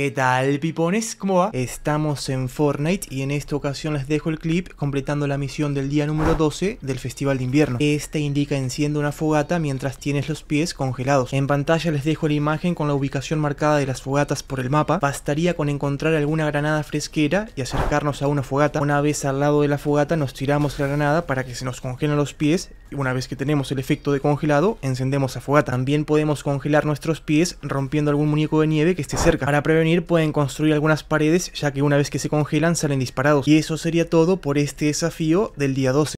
¿Qué tal, pipones? ¿Cómo va? Estamos en Fortnite y en esta ocasión les dejo el clip completando la misión del día número 12 del Festival de Invierno. Este indica enciendo una fogata mientras tienes los pies congelados. En pantalla les dejo la imagen con la ubicación marcada de las fogatas por el mapa. Bastaría con encontrar alguna granada fresquera y acercarnos a una fogata. Una vez al lado de la fogata nos tiramos la granada para que se nos congelen los pies una vez que tenemos el efecto de congelado, encendemos a fogata. También podemos congelar nuestros pies rompiendo algún muñeco de nieve que esté cerca. Para prevenir pueden construir algunas paredes ya que una vez que se congelan salen disparados. Y eso sería todo por este desafío del día 12.